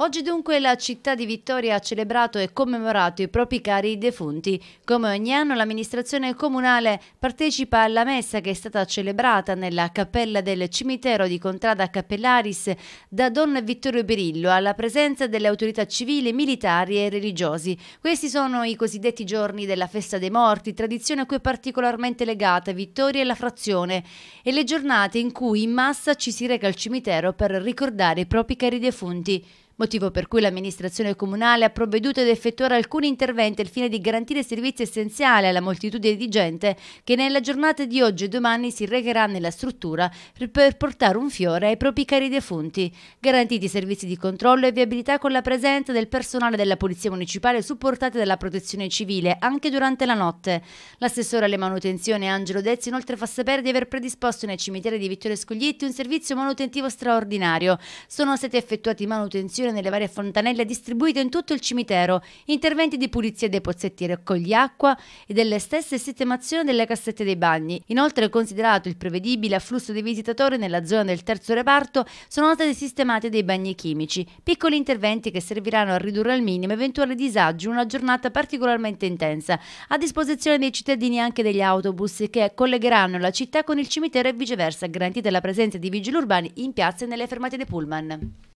Oggi dunque la città di Vittoria ha celebrato e commemorato i propri cari defunti. Come ogni anno l'amministrazione comunale partecipa alla messa che è stata celebrata nella cappella del cimitero di Contrada Cappellaris da Don Vittorio Berillo alla presenza delle autorità civili, militari e religiosi. Questi sono i cosiddetti giorni della festa dei morti, tradizione a cui è particolarmente legata Vittoria e la frazione, e le giornate in cui in massa ci si reca al cimitero per ricordare i propri cari defunti motivo per cui l'amministrazione comunale ha provveduto ad effettuare alcuni interventi al fine di garantire servizi essenziali alla moltitudine di gente che nella giornata di oggi e domani si recherà nella struttura per portare un fiore ai propri cari defunti, garantiti servizi di controllo e viabilità con la presenza del personale della Polizia Municipale supportati dalla Protezione Civile anche durante la notte. L'assessore alle manutenzioni Angelo Dezzi inoltre fa sapere di aver predisposto nel cimitero di Vittorio Scoglietti un servizio manutentivo straordinario. Sono stati effettuati manutenzione acquario nelle varie fontanelle distribuite in tutto il cimitero, interventi di pulizia dei pozzetti raccogli acqua e delle stesse sistemazioni delle cassette dei bagni. Inoltre, considerato il prevedibile afflusso dei visitatori nella zona del terzo reparto, sono stati sistemati dei bagni chimici, piccoli interventi che serviranno a ridurre al minimo eventuali disagi in una giornata particolarmente intensa, a disposizione dei cittadini anche degli autobus che collegheranno la città con il cimitero e viceversa, garantita la presenza di vigili urbani in piazza e nelle fermate dei pullman.